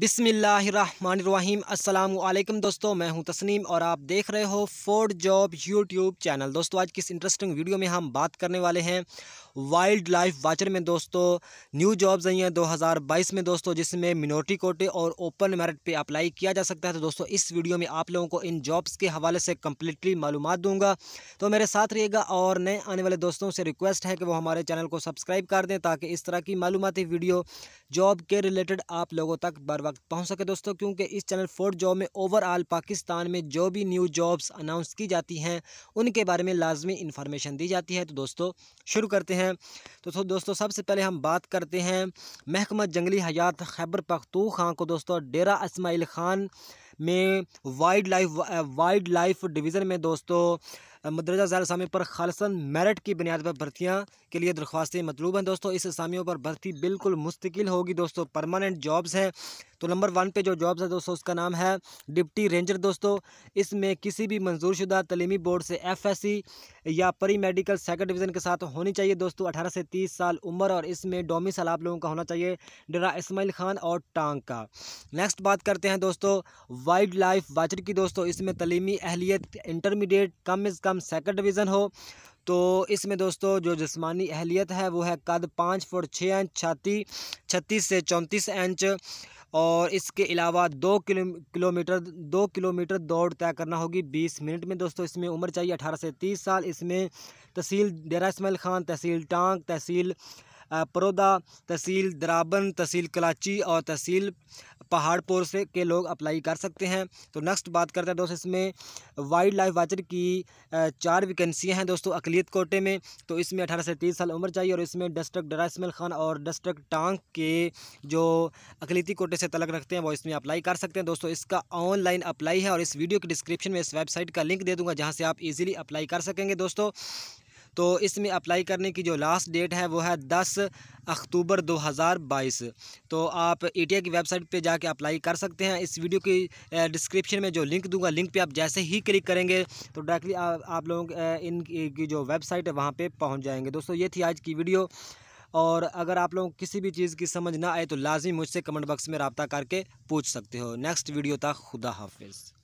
बिसमीम अल्लाम दोस्तों मैं हूं तस्नीम और आप देख रहे हो फोर्ड जॉब यूट्यूब चैनल दोस्तों आज किस इंटरेस्टिंग वीडियो में हम बात करने वाले हैं वाइल्ड लाइफ वाचर में दोस्तों न्यू जॉब्स आई हैं 2022 में दोस्तों जिसमें मिनोरिटी कोटे और ओपन मेरिट पे अप्लाई किया जा सकता है तो दोस्तों इस वीडियो में आप लोगों को इन जॉब्स के हवाले से कम्प्लीटली मालूम दूंगा तो मेरे साथ रहिएगा और नए आने वाले दोस्तों से रिक्वेस्ट है कि वो हमारे चैनल को सब्सक्राइब कर दें ताकि इस तरह की मालूमती वीडियो जॉब के रिलेटेड आप लोगों तक बर वक्त पहुँच सके दोस्तों क्योंकि इस चैनल फोर्थ जॉब में ओवरऑल पाकिस्तान में जो भी न्यू जॉब्स अनाउंस की जाती हैं उनके बारे में लाजमी इन्फॉर्मेशन दी जाती है तो दोस्तों शुरू करते हैं हैं तो दोस्तों सबसे पहले हम बात करते हैं महकमा जंगली हयात खैबर पखतू खां को दोस्तों डेरा इसमाइल खान में wildlife wildlife division में दोस्तों मदरजा जैल असामी पर खालसन मेरिट की बुनियाद पर भर्तियाँ के लिए दरख्वास्तें मतलूब हैं दोस्तों इस असामियों पर भर्ती बिल्कुल मुस्तकिल होगी दोस्तों परमानेंट जॉब्स हैं तो नंबर वन पे जो जॉब्स है दोस्तों उसका नाम है डिप्टी रेंजर दोस्तों इसमें किसी भी मंजूरशुदा तलीमी बोर्ड से एफएससी या परी मेडिकल सेकंड डिवीज़न के साथ होनी चाहिए दोस्तों अठारह से तीस साल उम्र और इसमें साल आप लोगों का होना चाहिए डरा इसमाइल खान और टांग का नेक्स्ट बात करते हैं दोस्तों वाइल्ड लाइफ वाचर की दोस्तों इसमें तलीमी अहलीत इंटरमीडिएट कम अज़ कम कम सेकंड डिवीज़न हो तो इसमें दोस्तों जो जिसमानी अहलियत है वो है कद पाँच फुट छः इंच छाती छत्तीस से चौंतीस इंच और इसके अलावा दो किलो किलोमीटर दो किलोमीटर दौड़ तय करना होगी बीस मिनट में दोस्तों इसमें उम्र चाहिए अठारह से तीस साल इसमें तहसील डेरा इसमाइल खान तहसील टांग तहसील परोदा तहसील दराबन तहसील कलाची और तहसील पहाड़पुर से के लोग अप्लाई कर सकते हैं तो नेक्स्ट बात करते हैं दोस्तों इसमें वाइल्ड लाइफ वाचर की चार वैकेंसियां हैं दोस्तों अकलीत कोटे में तो इसमें अठारह से तीस साल उम्र चाहिए और इसमें डस्ट्रक डरा इसमल खान और डस्ट्रक टांग के जो अकलीती कोटे से तलक रखते हैं वो इसमें अप्लाई कर सकते हैं दोस्तों इसका ऑनलाइन अप्लाई है और इस वीडियो के डिस्क्रिप्शन में इस वेबसाइट का लिंक दे दूँगा जहाँ से आप ईजिली अप्लाई कर सकेंगे दोस्तों तो इसमें अप्लाई करने की जो लास्ट डेट है वो है दस अक्टूबर 2022 तो आप ई की वेबसाइट पे जाके अप्लाई कर सकते हैं इस वीडियो की डिस्क्रिप्शन में जो लिंक दूंगा लिंक पे आप जैसे ही क्लिक करेंगे तो डायरेक्टली आप लोग इन की जो वेबसाइट है वहाँ पे पहुँच जाएंगे दोस्तों ये थी आज की वीडियो और अगर आप लोग किसी भी चीज़ की समझ ना आए तो लाजमी मुझसे कमेंट बॉक्स में रबता करके पूछ सकते हो नेक्स्ट वीडियो तक खुदा हाफिज़